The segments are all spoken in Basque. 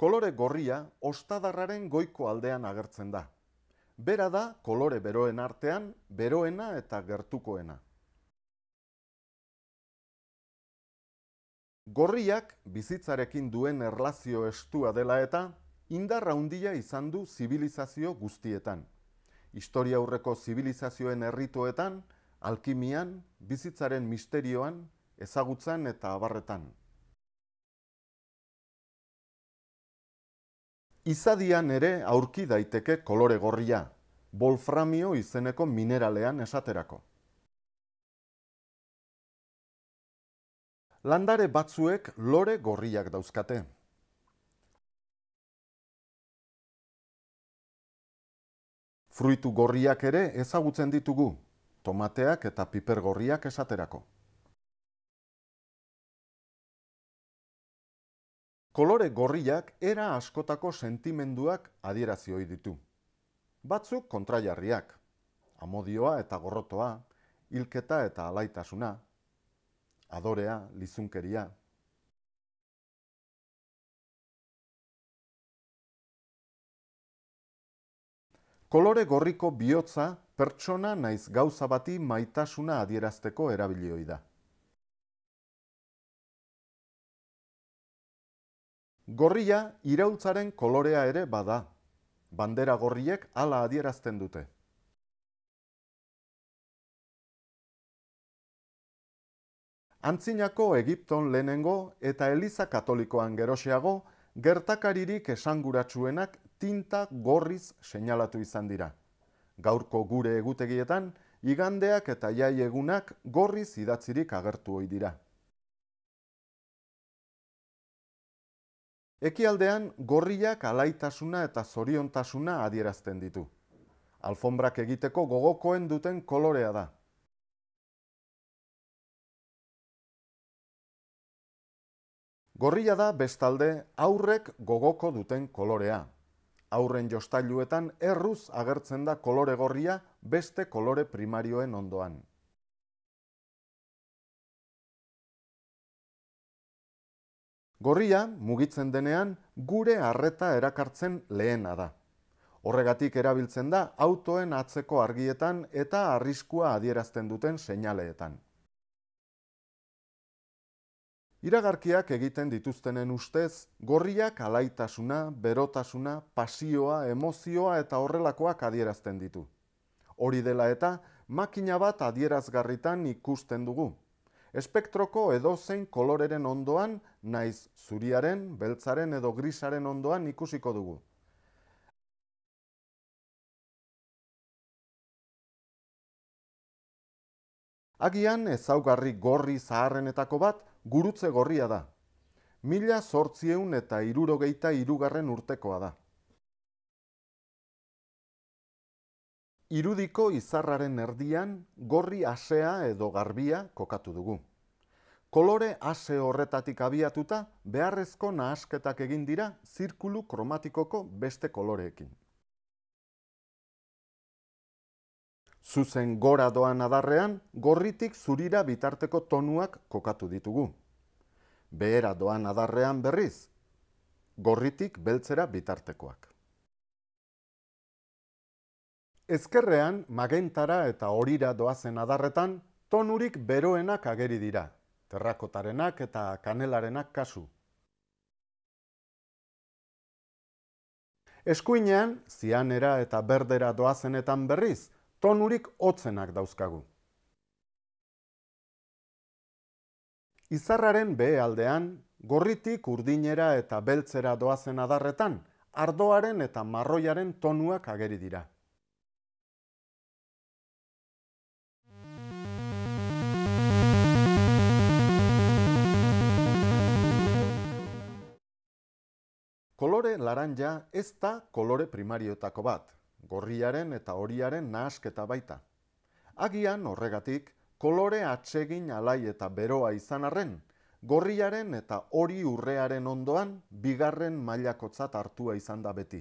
Kolore gorria ostadarraren goiko aldean agertzen da. Bera da kolore beroen artean beroena eta gertukoena. Gorriak bizitzarekin duen erlazio estua dela eta indarra handia izan du zibilizazio guztietan. Historia aurreko zibilizazioen herritoetan, alkimian, bizitzaren misterioan, ezagutzan eta abarretan. Izadian ere aurki daiteke kolore gorria, bolframio izeneko mineralean esaterako. Landare batzuek lore gorriak dauzkate. Fruitu gorriak ere ezagutzen ditugu, tomateak eta piper gorriak esaterako. Kolore gorriak era askotako sentimenduak adierazioi ditu. Batzuk kontraiarriak, amodioa eta gorrotoa, hilketa eta alaitasuna, adorea, lizunkeria. Kolore gorriko bihotza pertsona naiz gauza bati maitasuna adierazteko erabilioi da. Gorria irautzaren kolorea ere bada. Bandera gorriek ala adierazten dute. Antzinako Egipton lehenengo eta Eliza Katolikoan geroseago, gertakaririk esanguratsuenak tinta gorriz seinalatu izan dira. Gaurko gure egutegietan, igandeak eta jaiegunak gorriz idatzirik agertu ohi dira. Ekialdean gorriak alaitasuna eta zoriontasuna adierazten ditu. Alfombrak egiteko gogokoen duten kolorea da. Gorria da bestalde aurrek gogoko duten kolorea. Aurren jostailuetan erruz agertzen da kolore gorria beste kolore primarioen ondoan. Gorria mugitzen denean gure harreta erakartzen lehena da. Horregatik erabiltzen da autoen atzeko argietan eta arriskua adierazten duten seinaleetan. Iragarkiak egiten dituztenen ustez, gorriak alaitasuna, berotasuna, pasioa, emozioa eta horrelakoak adierazten ditu. Hori dela eta, makina bat adierazgarritan ikusten dugu, Espektroko edozein koloreren ondoan, naiz zuriaren, beltzaren edo grisaren ondoan ikusiko dugu. Agian ezaugarri gorri zaharrenetako bat gurutze gorria da. Mila sortzieun eta irurogeita irugarren urtekoa da. irudiko izarraren erdian gorri asea edo garbia kokatu dugu. Kolore ase horretatik abiatuta, beharrezko nahasketak egin dira zirkulu kromatikoko beste koloreekin. Zuzen gora doan adarrean, gorritik zurira bitarteko tonuak kokatu ditugu. Behera doan adarrean berriz, gorritik beltzera bitartekoak. Ezkerrean, magentara eta horira doazen adarretan, tonurik beroenak ageri dira. Terrakotarenak eta kanelarenak kasu. Eskuinean, zianera eta berdera doazenetan berriz, tonurik hotzenak dauzkagu. Izarraren behe aldean, gorritik urdinera eta beltzera doazen adarretan, ardoaren eta marroiaren tonuak ageri dira. Kolore laranja ez da kolore primarioetako bat, gorriaren eta horiaren nahasketa baita. Agian horregatik, kolore atsegin alai eta beroa izan arren, gorriaren eta hori urrearen ondoan bigarren mailakotzat hartua izan da beti.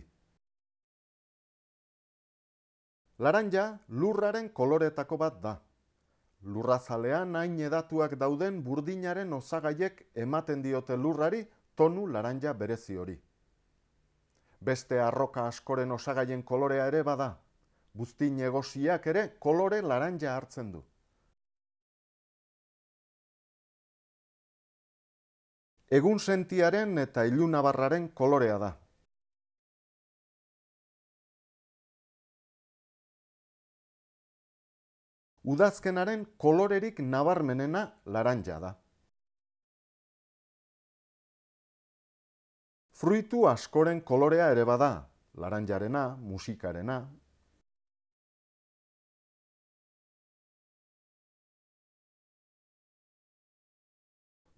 Laranja lurraren koloretako bat da. Lurrazalean hain edatuak dauden burdinaren osagaiek ematen diote lurrari tonu laranja berezi hori. Beste arroka askoren osagaien kolorea ere bada. Buztin egosiak ere kolore laranja hartzen du. Egun sentiaren eta ilunabarraren kolorea da. Udazkenaren kolorerik nabarmenena laranja da. Fruitu askoren kolorea ere bada, laranjarena, musikarena.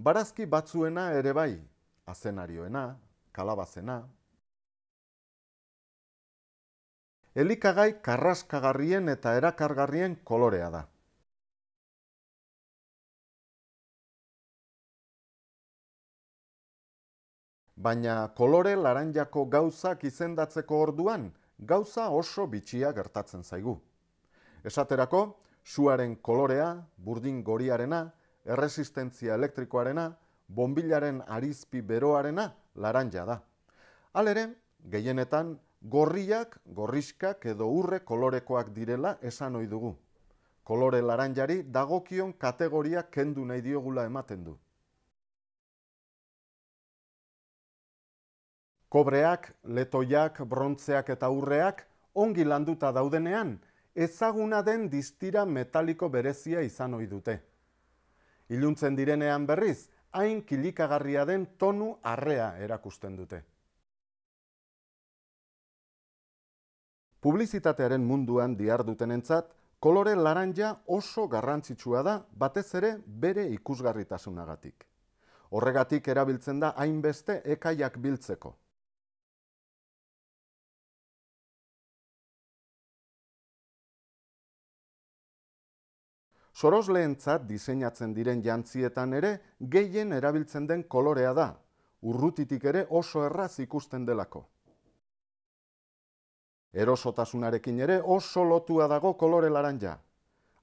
Barazki batzuena ere bai, azenarioena, kalabazena. Elikagai karraskagarrien eta erakargarrien kolorea da. Baina kolore laranjako gauzak izendatzeko orduan, gauza oso bitxia gertatzen zaigu. Esaterako, zuaren kolorea, burdin goriarena, erresistentzia elektrikoarena, bombilaren arizpi beroarena laranja da. Halere, gehienetan gorriak, gorriskak edo urre kolorekoak direla esan ohi dugu. Kolore laranjari dagokion kategoria kendu nahi diogula ematen du. Kobreak, letoiak, brontzeak eta urreak ongi landuta daudenean ezaguna den distira metaliko berezia izan ohi dute. Iluntzen direnean berriz, hain kilikagarria den tonu arrea erakusten dute. Publizitatearen munduan dihar dutenentzat, kolore laranja oso garrantzitsua da batez ere bere ikusgarritasunagatik. Horregatik erabiltzen da hainbeste ekaiak biltzeko. Soros lehentzat diseinatzen diren jantzietan ere gehien erabiltzen den kolorea da, urrutitik ere oso erraz ikusten delako. Erosotasunarekin ere oso lotua dago kolore laranja.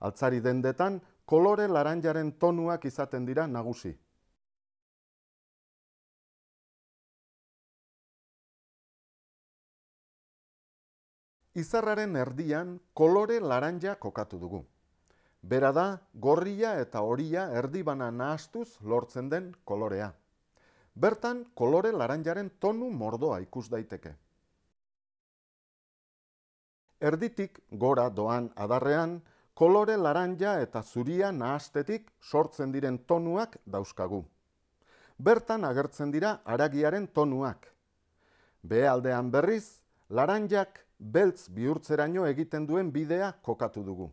Altzari dendetan kolore laranjaren tonuak izaten dira nagusi. Izarraren erdian kolore laranja kokatu dugu. Bera da, gorria eta horia erdibana nahastuz lortzen den kolorea. Bertan, kolore laranjaren tonu mordoa ikus daiteke. Erditik gora doan adarrean, kolore laranja eta zuria nahastetik sortzen diren tonuak dauzkagu. Bertan agertzen dira aragiaren tonuak. Behaldean berriz, laranjak beltz bihurtzeraino egiten duen bidea kokatu dugu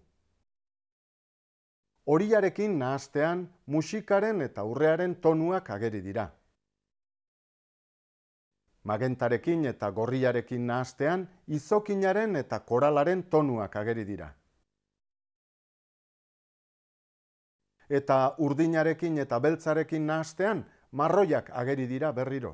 horiarekin nahastean musikaren eta urrearen tonuak ageri dira. Magentarekin eta gorriarekin nahastean izokinaren eta koralaren tonuak ageri dira. Eta urdinarekin eta beltzarekin nahastean marroiak ageri dira berriro.